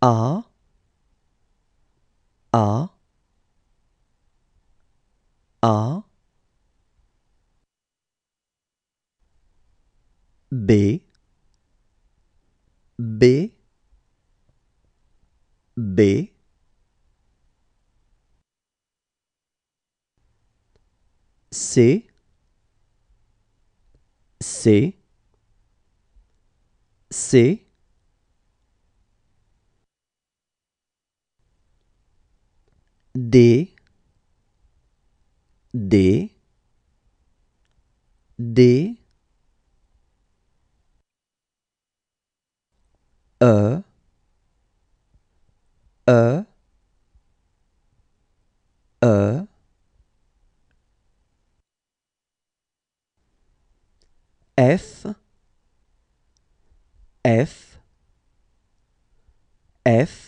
A A A B B B C C C D D D E E E F F F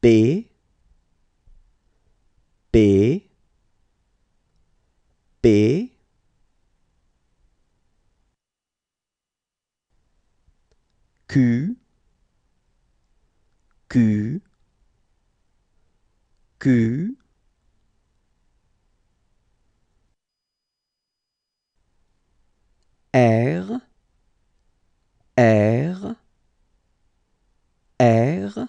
P P P Q Q Q R R R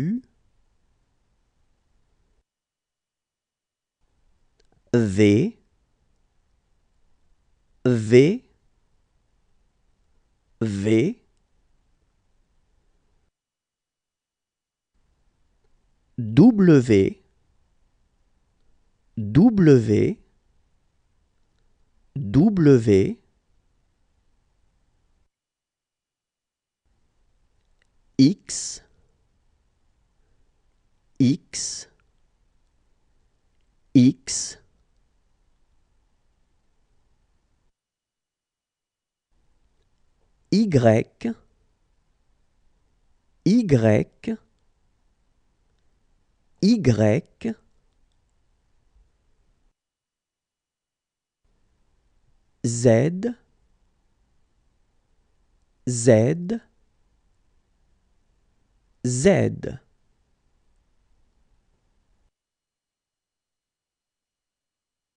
V V V W W W X X X Y, Y, Y, Z, Z, Z.